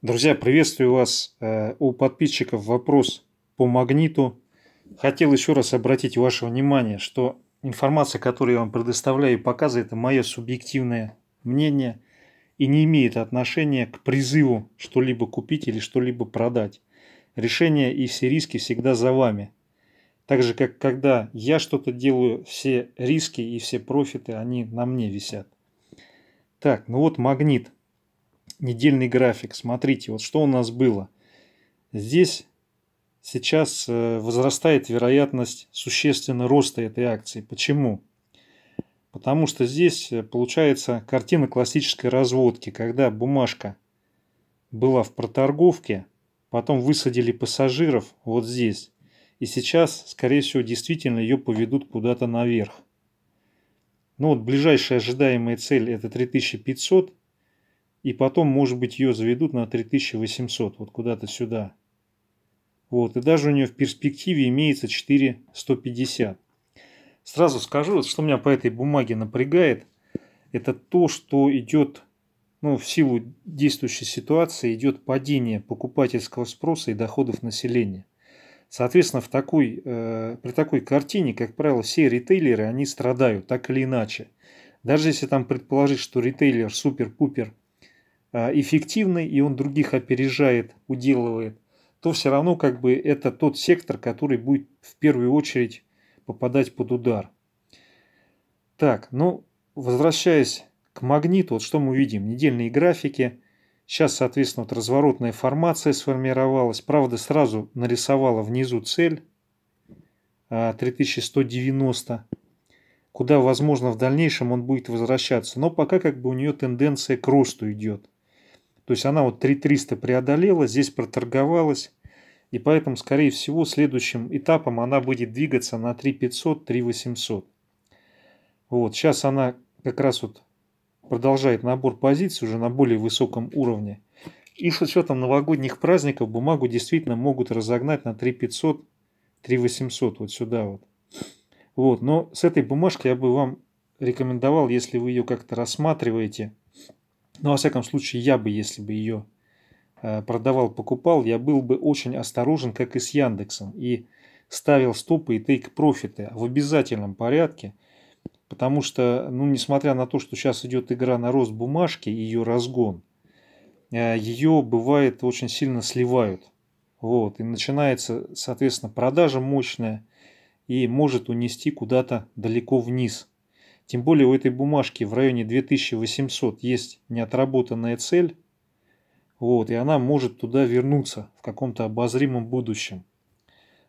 Друзья, приветствую вас. Э, у подписчиков вопрос по магниту. Хотел еще раз обратить ваше внимание, что информация, которую я вам предоставляю и показываю, это мое субъективное мнение и не имеет отношения к призыву что-либо купить или что-либо продать. Решение и все риски всегда за вами. Так же, как когда я что-то делаю, все риски и все профиты, они на мне висят. Так, ну вот магнит – недельный график. Смотрите, вот что у нас было. Здесь сейчас э, возрастает вероятность существенного роста этой акции. Почему? Потому что здесь э, получается картина классической разводки, когда бумажка была в проторговке, потом высадили пассажиров вот здесь. И сейчас, скорее всего, действительно ее поведут куда-то наверх. Ну вот ближайшая ожидаемая цель это 3500. И потом, может быть, ее заведут на 3800, вот куда-то сюда. Вот, и даже у нее в перспективе имеется 4150. Сразу скажу, что меня по этой бумаге напрягает, это то, что идет, ну, в силу действующей ситуации, идет падение покупательского спроса и доходов населения. Соответственно, в такой, э, при такой картине, как правило, все ритейлеры, они страдают так или иначе. Даже если там предположить, что ритейлер супер-пупер – а, эффективный, и он других опережает, уделывает, то все равно как бы это тот сектор, который будет в первую очередь попадать под удар. Так, ну, возвращаясь к магниту, вот что мы видим? Недельные графики. Сейчас, соответственно, вот разворотная формация сформировалась. Правда, сразу нарисовала внизу цель 3190, а, куда, возможно, в дальнейшем он будет возвращаться. Но пока как бы у нее тенденция к росту идет. То есть она вот 3300 преодолела, здесь проторговалась. И поэтому, скорее всего, следующим этапом она будет двигаться на 3500, 3800. Вот, сейчас она как раз вот продолжает набор позиций уже на более высоком уровне. И с учетом новогодних праздников бумагу действительно могут разогнать на 3500, 3800, вот сюда вот. Вот, но с этой бумажки я бы вам рекомендовал, если вы ее как-то рассматриваете – но, ну, во всяком случае, я бы, если бы ее э, продавал, покупал, я был бы очень осторожен, как и с Яндексом, и ставил стопы и тейк-профиты в обязательном порядке, потому что, ну, несмотря на то, что сейчас идет игра на рост бумажки и ее разгон, э, ее, бывает, очень сильно сливают. Вот, и начинается, соответственно, продажа мощная и может унести куда-то далеко вниз – тем более у этой бумажки в районе 2800 есть неотработанная цель, вот, и она может туда вернуться в каком-то обозримом будущем.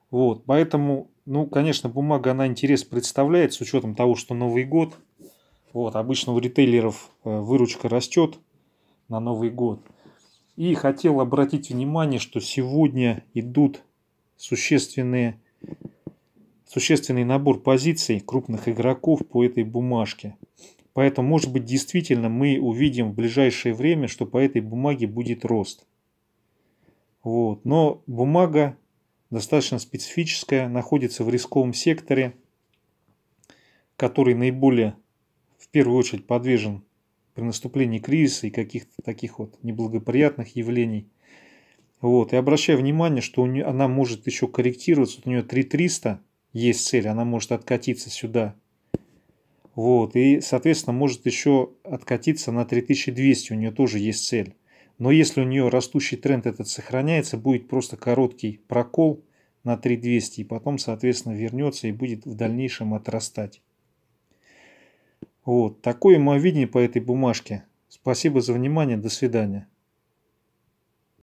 Вот, поэтому, ну, конечно, бумага, она интерес представляет с учетом того, что Новый год. Вот, обычно у ритейлеров э, выручка растет на Новый год. И хотел обратить внимание, что сегодня идут существенные существенный набор позиций крупных игроков по этой бумажке. Поэтому, может быть, действительно мы увидим в ближайшее время, что по этой бумаге будет рост. Вот. Но бумага достаточно специфическая, находится в рисковом секторе, который наиболее в первую очередь подвижен при наступлении кризиса и каких-то таких вот неблагоприятных явлений. Вот. И обращаю внимание, что нее, она может еще корректироваться. Вот у нее 3300 есть цель, она может откатиться сюда. Вот, и, соответственно, может еще откатиться на 3200, у нее тоже есть цель. Но если у нее растущий тренд этот сохраняется, будет просто короткий прокол на 3200, и потом, соответственно, вернется и будет в дальнейшем отрастать. Вот, такое мое видение по этой бумажке. Спасибо за внимание, до свидания.